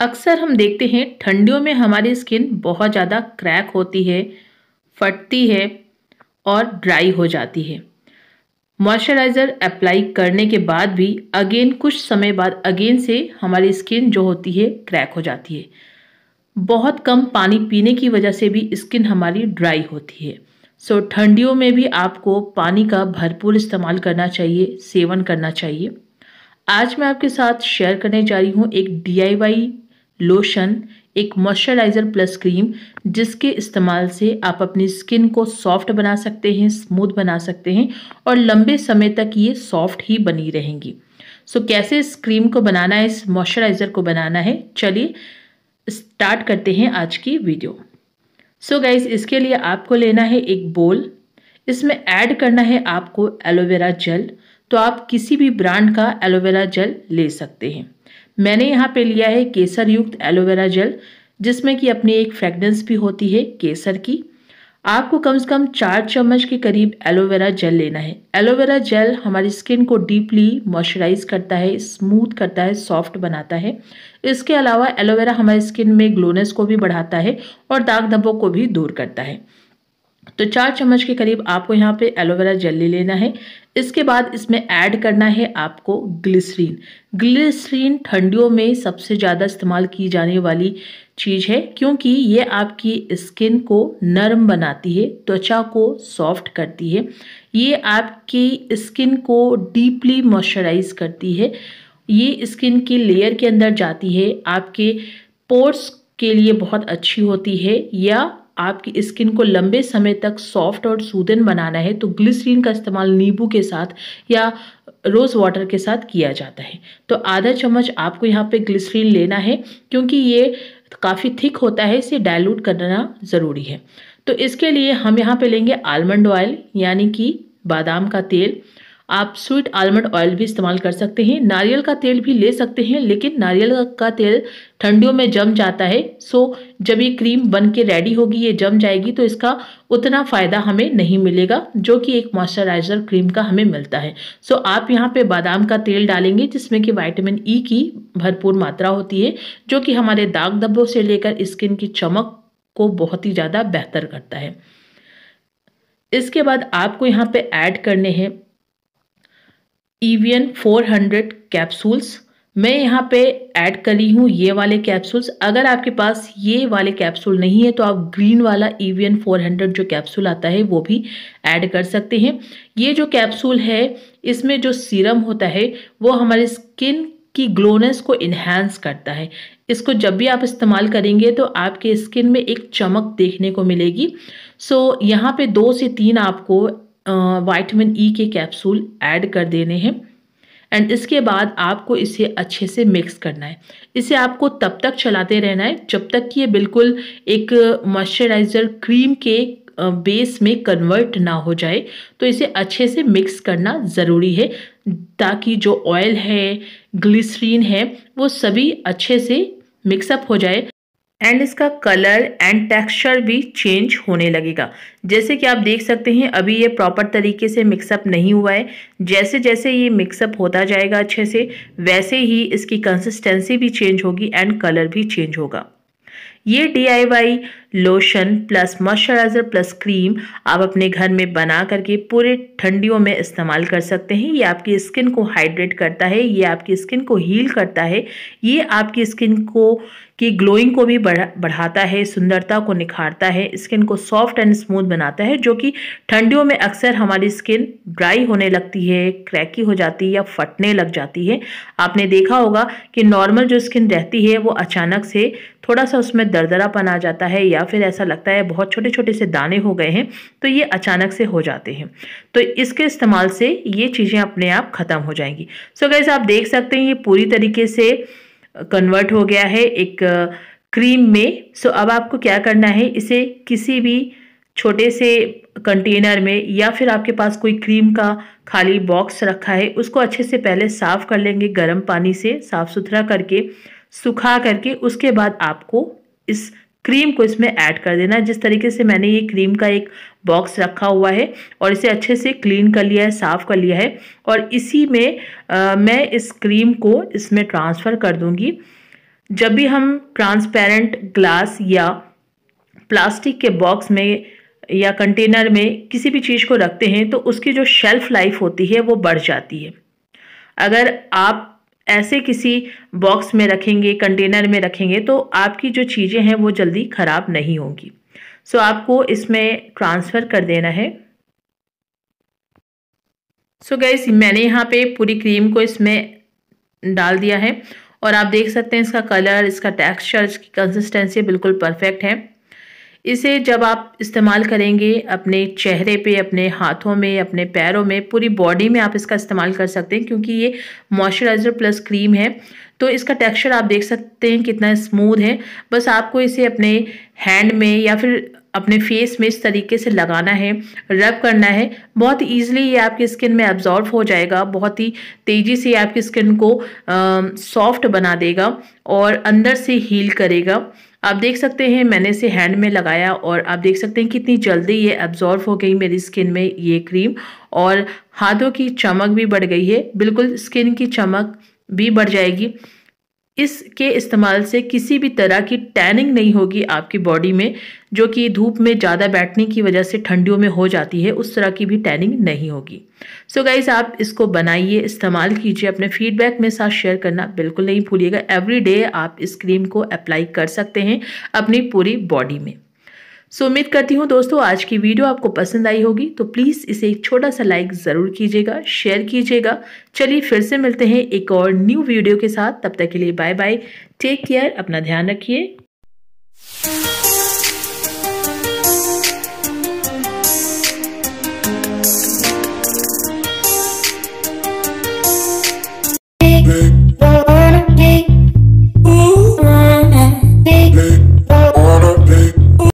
अक्सर हम देखते हैं ठंडियों में हमारी स्किन बहुत ज़्यादा क्रैक होती है फटती है और ड्राई हो जाती है मॉइस्चराइज़र अप्लाई करने के बाद भी अगेन कुछ समय बाद अगेन से हमारी स्किन जो होती है क्रैक हो जाती है बहुत कम पानी पीने की वजह से भी स्किन हमारी ड्राई होती है सो so, ठंडियों में भी आपको पानी का भरपूर इस्तेमाल करना चाहिए सेवन करना चाहिए आज मैं आपके साथ शेयर करने जा रही हूँ एक डी लोशन एक मॉइस्चराइज़र प्लस क्रीम जिसके इस्तेमाल से आप अपनी स्किन को सॉफ्ट बना सकते हैं स्मूथ बना सकते हैं और लंबे समय तक ये सॉफ्ट ही बनी रहेंगी सो so, कैसे इस क्रीम को बनाना है इस मॉइस्चराइज़र को बनाना है चलिए स्टार्ट करते हैं आज की वीडियो सो so गाइज इसके लिए आपको लेना है एक बोल इसमें ऐड करना है आपको एलोवेरा जेल तो आप किसी भी ब्रांड का एलोवेरा जेल ले सकते हैं मैंने यहाँ पे लिया है केसर युक्त एलोवेरा जेल जिसमें कि अपनी एक फ्रेगनेंस भी होती है केसर की आपको कम से कम चार चम्मच के करीब एलोवेरा जेल लेना है एलोवेरा जेल हमारी स्किन को डीपली मॉइस्चराइज करता है स्मूथ करता है सॉफ्ट बनाता है इसके अलावा एलोवेरा हमारी स्किन में ग्लोनेस को भी बढ़ाता है और दाग धब्बों को भी दूर करता है तो चार चम्मच के करीब आपको यहाँ पे एलोवेरा ले लेना है इसके बाद इसमें ऐड करना है आपको ग्लिसरीन ग्लिसरीन ठंडियों में सबसे ज़्यादा इस्तेमाल की जाने वाली चीज़ है क्योंकि ये आपकी स्किन को नरम बनाती है त्वचा को सॉफ्ट करती है ये आपकी स्किन को डीपली मॉइस्चराइज करती है ये स्किन की लेयर के अंदर जाती है आपके पोर्स के लिए बहुत अच्छी होती है या आपकी स्किन को लंबे समय तक सॉफ्ट और सूदन बनाना है तो ग्लिसरीन का इस्तेमाल नींबू के साथ या रोज़ वाटर के साथ किया जाता है तो आधा चम्मच आपको यहाँ पे ग्लिसरीन लेना है क्योंकि ये काफ़ी थिक होता है इसे डाइल्यूट करना ज़रूरी है तो इसके लिए हम यहाँ पे लेंगे आलमंड ऑयल यानी कि बादाम का तेल आप स्वीट आलमंड ऑयल भी इस्तेमाल कर सकते हैं नारियल का तेल भी ले सकते हैं लेकिन नारियल का तेल ठंडियों में जम जाता है सो जब ये क्रीम बन के रेडी होगी ये जम जाएगी तो इसका उतना फ़ायदा हमें नहीं मिलेगा जो कि एक मॉइस्चराइज़र क्रीम का हमें मिलता है सो आप यहाँ पे बादाम का तेल डालेंगे जिसमें कि वाइटामिन ई e की भरपूर मात्रा होती है जो कि हमारे दाग धब्बों से लेकर स्किन की चमक को बहुत ही ज़्यादा बेहतर करता है इसके बाद आपको यहाँ पर ऐड करने हैं ईवीएन 400 कैप्सूल्स मैं यहाँ पे ऐड करी हूँ ये वाले कैप्सूल्स अगर आपके पास ये वाले कैप्सूल नहीं है तो आप ग्रीन वाला ईवीएन 400 जो कैप्सूल आता है वो भी ऐड कर सकते हैं ये जो कैप्सूल है इसमें जो सीरम होता है वो हमारे स्किन की ग्लोनेस को इन्हेंस करता है इसको जब भी आप इस्तेमाल करेंगे तो आपके स्किन में एक चमक देखने को मिलेगी सो so, यहाँ पे दो से तीन आपको वाइटमिन ई e के कैप्सूल ऐड कर देने हैं एंड इसके बाद आपको इसे अच्छे से मिक्स करना है इसे आपको तब तक चलाते रहना है जब तक कि ये बिल्कुल एक मॉइस्चराइज़र क्रीम के बेस में कन्वर्ट ना हो जाए तो इसे अच्छे से मिक्स करना ज़रूरी है ताकि जो ऑयल है ग्लिसरीन है वो सभी अच्छे से मिक्सअप हो जाए एंड इसका कलर एंड टेक्सचर भी चेंज होने लगेगा जैसे कि आप देख सकते हैं अभी ये प्रॉपर तरीके से मिक्सअप नहीं हुआ है जैसे जैसे ये मिक्सअप होता जाएगा अच्छे से वैसे ही इसकी कंसिस्टेंसी भी चेंज होगी एंड कलर भी चेंज होगा ये DIY lotion plus moisturiser plus cream आप अपने घर में बना करके पूरे ठंडियों में इस्तेमाल कर सकते हैं ये आपकी स्किन को हाइड्रेट करता है ये आपकी स्किन को हील करता है ये आपकी स्किन को की ग्लोइंग को भी बढ़ा बढ़ाता है सुंदरता को निखारता है स्किन को सॉफ्ट एंड स्मूथ बनाता है जो कि ठंडियों में अक्सर हमारी स्किन ड्राई होने लगती है क्रैकी हो जाती है या फटने लग जाती है आपने देखा होगा कि नॉर्मल जो स्किन रहती है वो अचानक से थोड़ा सा उसमें दरदरापन आ जाता है या फिर ऐसा लगता है बहुत छोटे छोटे से दाने हो गए हैं तो ये अचानक से हो जाते हैं तो इसके इस्तेमाल से ये चीज़ें अपने आप ख़त्म हो जाएंगी सो so गैस आप देख सकते हैं ये पूरी तरीके से कन्वर्ट हो गया है एक क्रीम में सो so अब आपको क्या करना है इसे किसी भी छोटे से कंटेनर में या फिर आपके पास कोई क्रीम का खाली बॉक्स रखा है उसको अच्छे से पहले साफ़ कर लेंगे गर्म पानी से साफ़ सुथरा करके सुखा करके उसके बाद आपको इस क्रीम को इसमें ऐड कर देना जिस तरीके से मैंने ये क्रीम का एक बॉक्स रखा हुआ है और इसे अच्छे से क्लीन कर लिया है साफ़ कर लिया है और इसी में आ, मैं इस क्रीम को इसमें ट्रांसफ़र कर दूंगी जब भी हम ट्रांसपेरेंट ग्लास या प्लास्टिक के बॉक्स में या कंटेनर में किसी भी चीज़ को रखते हैं तो उसकी जो शेल्फ़ लाइफ होती है वो बढ़ जाती है अगर आप ऐसे किसी बॉक्स में रखेंगे कंटेनर में रखेंगे तो आपकी जो चीज़ें हैं वो जल्दी ख़राब नहीं होंगी सो आपको इसमें ट्रांसफ़र कर देना है सो so, गैस मैंने यहाँ पे पूरी क्रीम को इसमें डाल दिया है और आप देख सकते हैं इसका कलर इसका टेक्सचर इसकी कंसिस्टेंसी बिल्कुल परफेक्ट है इसे जब आप इस्तेमाल करेंगे अपने चेहरे पे अपने हाथों में अपने पैरों में पूरी बॉडी में आप इसका इस्तेमाल कर सकते हैं क्योंकि ये मॉइस्चराइज़र प्लस क्रीम है तो इसका टेक्सचर आप देख सकते हैं कितना स्मूथ है बस आपको इसे अपने हैंड में या फिर अपने फेस में इस तरीके से लगाना है रब करना है बहुत ईजिली ये आपकी स्किन में एब्जॉर्ब हो जाएगा बहुत ही तेज़ी से आपकी स्किन को सॉफ्ट बना देगा और अंदर से हील करेगा आप देख सकते हैं मैंने इसे हैंड में लगाया और आप देख सकते हैं कितनी जल्दी ये एब्जॉर्व हो गई मेरी स्किन में ये क्रीम और हाथों की चमक भी बढ़ गई है बिल्कुल स्किन की चमक भी बढ़ जाएगी इसके इस्तेमाल से किसी भी तरह की टैनिंग नहीं होगी आपकी बॉडी में जो कि धूप में ज़्यादा बैठने की वजह से ठंडियों में हो जाती है उस तरह की भी टैनिंग नहीं होगी सो so गाइज आप इसको बनाइए इस्तेमाल कीजिए अपने फीडबैक मेरे साथ शेयर करना बिल्कुल नहीं भूलिएगा एवरी डे आप इस क्रीम को अप्लाई कर सकते हैं अपनी पूरी बॉडी में सो उम्मीद करती हूँ दोस्तों आज की वीडियो आपको पसंद आई होगी तो प्लीज़ इसे एक छोटा सा लाइक ज़रूर कीजिएगा शेयर कीजिएगा चलिए फिर से मिलते हैं एक और न्यू वीडियो के साथ तब तक के लिए बाय बाय टेक केयर अपना ध्यान रखिए